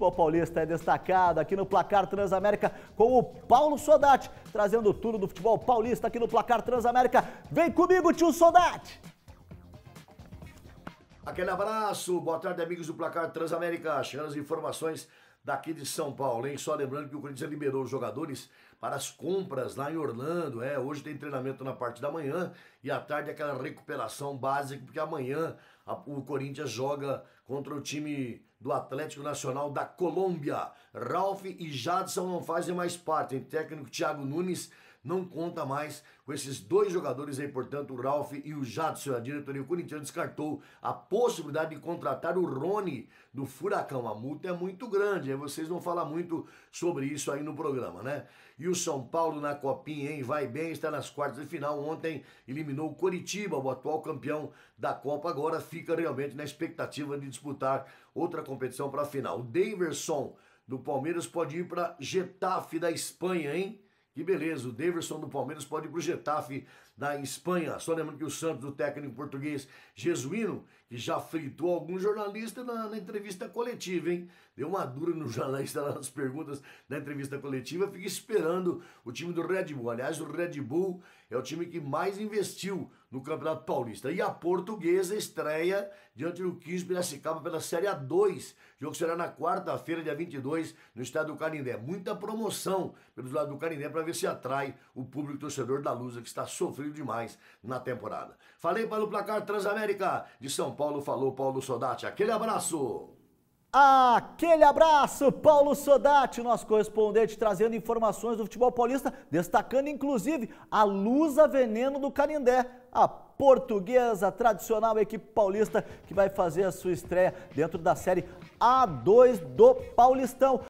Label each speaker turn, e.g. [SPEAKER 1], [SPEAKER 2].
[SPEAKER 1] futebol paulista é destacado aqui no Placar Transamérica com o Paulo Sodate, trazendo tudo do futebol paulista aqui no Placar Transamérica. Vem comigo, tio Sodate!
[SPEAKER 2] Aquele abraço, boa tarde, amigos do Placar Transamérica. Chegando as informações daqui de São Paulo, hein? Só lembrando que o Corinthians liberou os jogadores para as compras lá em Orlando. É, hoje tem treinamento na parte da manhã e à tarde aquela recuperação básica, porque amanhã a, o Corinthians joga contra o time do Atlético Nacional da Colômbia. Ralph e Jadson não fazem mais parte. O técnico Thiago Nunes não conta mais com esses dois jogadores aí, portanto, o Ralph e o Jadson. A diretoria corintiana descartou a possibilidade de contratar o Rony do Furacão. A multa é muito grande, aí vocês vão falar muito sobre isso aí no programa, né? E o São Paulo na copinha, hein? Vai bem, está nas quartas de final. Ontem eliminou o Coritiba, o atual campeão da Copa. Agora fica realmente na expectativa de disputar outra competição para a final. O Daverson do Palmeiras pode ir para Getafe da Espanha, hein? Que beleza, o Daverson do Palmeiras pode ir para o Getafe da Espanha. Só lembrando que o Santos, o técnico português jesuíno, que já fritou algum jornalista na, na, entrevista coletiva, hein? Deu uma dura no jornalista lá nas perguntas da entrevista coletiva. Fica esperando o time do Red Bull. Aliás, o Red Bull é o time que mais investiu no Campeonato Paulista. E a portuguesa estreia diante do 15 Piracicaba pela Série A2. O jogo será na quarta-feira, dia 22, no Estado do Canindé. Muita promoção pelos lados do Canindé para ver se atrai o público torcedor da Lusa, que está sofrendo demais na temporada. Falei para o placar Transamérica de São Paulo. Paulo falou, Paulo Sodati. Aquele abraço!
[SPEAKER 1] Aquele abraço, Paulo Sodati, nosso correspondente, trazendo informações do futebol paulista, destacando inclusive a Luza Veneno do Canindé, a portuguesa tradicional equipe paulista que vai fazer a sua estreia dentro da Série A2 do Paulistão.